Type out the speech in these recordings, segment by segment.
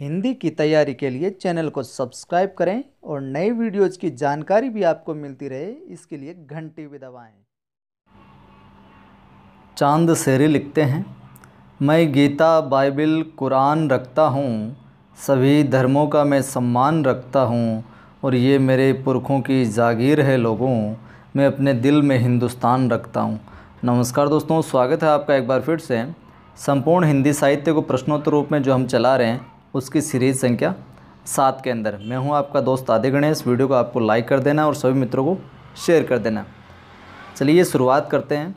हिंदी की तैयारी के लिए चैनल को सब्सक्राइब करें और नए वीडियोज़ की जानकारी भी आपको मिलती रहे इसके लिए घंटी भी दबाएं। चांद शेरी लिखते हैं मैं गीता बाइबल कुरान रखता हूँ सभी धर्मों का मैं सम्मान रखता हूँ और ये मेरे पुरखों की जागीर है लोगों मैं अपने दिल में हिंदुस्तान रखता हूँ नमस्कार दोस्तों स्वागत है आपका एक बार फिर से संपूर्ण हिंदी साहित्य को प्रश्नोत्तर रूप में जो हम चला रहे हैं उसकी सीरीज़ संख्या सात के अंदर मैं हूँ आपका दोस्त आदि गणेश वीडियो को आपको लाइक कर देना और सभी मित्रों को शेयर कर देना चलिए शुरुआत करते हैं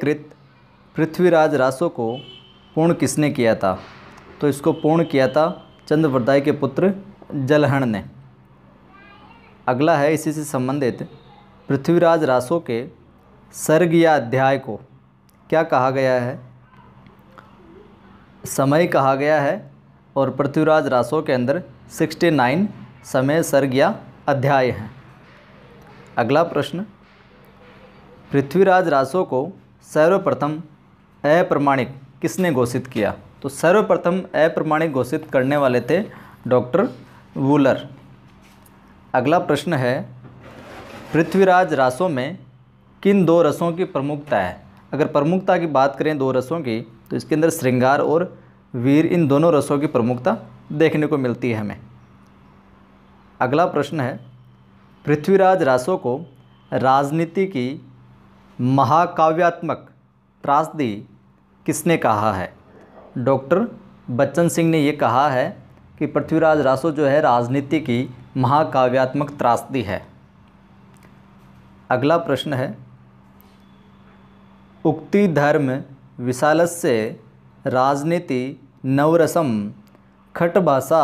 कृत पृथ्वीराज रासो को पूर्ण किसने किया था तो इसको पूर्ण किया था चंद्रवरदाय के पुत्र जलहण ने अगला है इसी से संबंधित पृथ्वीराज रासो के सर्ग या अध्याय को क्या कहा गया है समय कहा गया है और पृथ्वीराज रासो के अंदर 69 समय सर्ग या अध्याय हैं अगला प्रश्न पृथ्वीराज रासो को सर्वप्रथम अप्रमाणिक किसने घोषित किया तो सर्वप्रथम अप्रमाणिक घोषित करने वाले थे डॉक्टर वूलर अगला प्रश्न है पृथ्वीराज रासों में किन दो रसों की प्रमुखता है अगर प्रमुखता की बात करें दो रसों की तो इसके अंदर श्रृंगार और वीर इन दोनों रसों की प्रमुखता देखने को मिलती है हमें अगला प्रश्न है पृथ्वीराज रासो को राजनीति की महाकाव्यात्मक त्रासदी किसने कहा है डॉक्टर बच्चन सिंह ने ये कहा है कि पृथ्वीराज रासो जो है राजनीति की महाकाव्यात्मक त्रासदी है अगला प्रश्न है उक्ति धर्म विशालस्य राजनीति खट भाषा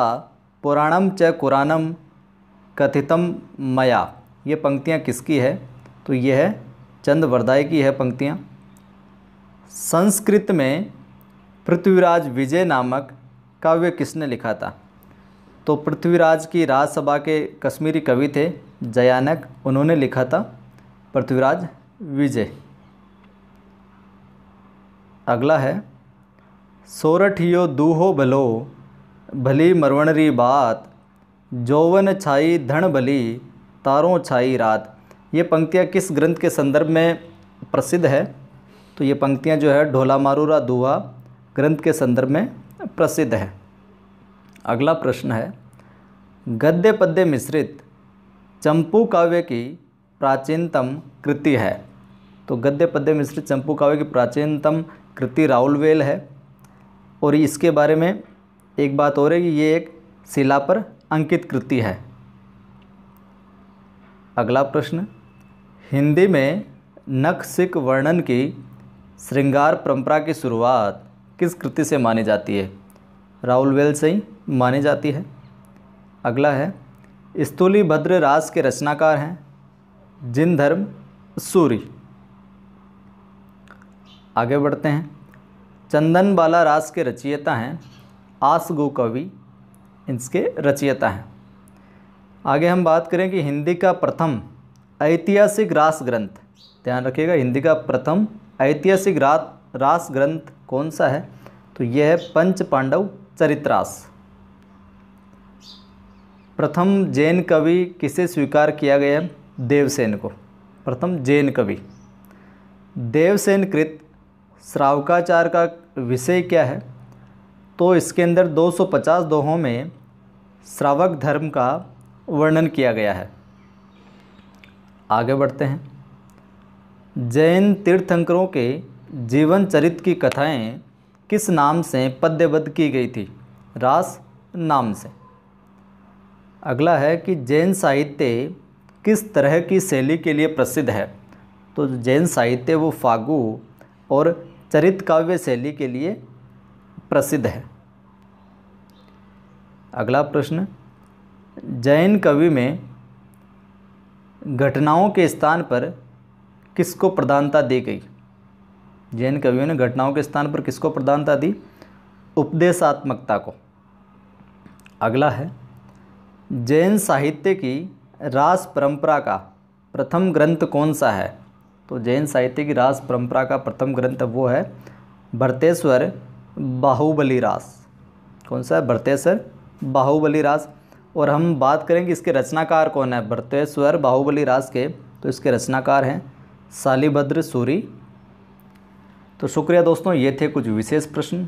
पुराणम च कुरानम कथितम मया ये पंक्तियाँ किसकी है तो यह है चंद्रवरदाय की है पंक्तियाँ संस्कृत में पृथ्वीराज विजय नामक काव्य किसने लिखा था तो पृथ्वीराज की राज्यसभा के कश्मीरी कवि थे जयानक उन्होंने लिखा था पृथ्वीराज विजय अगला है सोरठियो दूहो भलो भली मरवणरी बात जौवन छाई धन बली तारों छाई रात ये पंक्तियाँ किस ग्रंथ के संदर्भ में प्रसिद्ध है तो ये पंक्तियाँ जो है ढोला मारूरा दुआ ग्रंथ के संदर्भ में प्रसिद्ध है अगला प्रश्न है गद्य पद्य मिश्रित चंपू काव्य की प्राचीनतम कृति है तो गद्य पद्य मिश्रित चंपू काव्य की प्राचीनतम कृति वेल है और इसके बारे में एक बात और है कि ये एक शिला पर अंकित कृति है अगला प्रश्न हिंदी में नख सिख वर्णन की श्रृंगार परंपरा की शुरुआत किस कृति से मानी जाती है राहुल वेल से ही मानी जाती है अगला है स्तूली भद्र रास के रचनाकार हैं जिन धर्म सूर्य आगे बढ़ते हैं चंदन बाला रास के रचयिता हैं आस गो कवि इसके रचयिता हैं आगे हम बात करें कि हिंदी का प्रथम ऐतिहासिक रास ग्रंथ ध्यान रखिएगा हिंदी का प्रथम ऐतिहासिक रात रास ग्रंथ कौन सा है तो यह है पंच पांडव चरित्रास प्रथम जैन कवि किसे स्वीकार किया गया है देवसेन को प्रथम जैन कवि देवसेन कृत श्रावकाचार का विषय क्या है तो इसके अंदर 250 दोहों में श्रावक धर्म का वर्णन किया गया है आगे बढ़ते हैं जैन तीर्थंकरों के जीवन चरित्र की कथाएं किस नाम से पद्यबद्ध की गई थी रास नाम से अगला है कि जैन साहित्य किस तरह की शैली के लिए प्रसिद्ध है तो जैन साहित्य वो फागु और चरित काव्य शैली के लिए प्रसिद्ध है अगला प्रश्न जैन कवि में घटनाओं के स्थान पर किसको प्रधानता दी गई जैन कवियों ने घटनाओं के स्थान पर किसको प्रधानता दी उपदेशात्मकता को अगला है जैन साहित्य की रास परंपरा का प्रथम ग्रंथ कौन सा है तो जैन साहित्य की रास परंपरा का प्रथम ग्रंथ वो है भरतेश्वर बाहुबली रास कौन सा है भरतेश्वर बाहुबली रास और हम बात करेंगे इसके रचनाकार कौन है भरतेश्वर बाहुबली रास के तो इसके रचनाकार हैं सालीभद्र सूरी तो शुक्रिया दोस्तों ये थे कुछ विशेष प्रश्न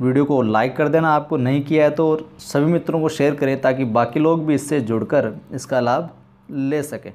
वीडियो को लाइक कर देना आपको नहीं किया है तो सभी मित्रों को शेयर करें ताकि बाकी लोग भी इससे जुड़कर इसका लाभ ले सकें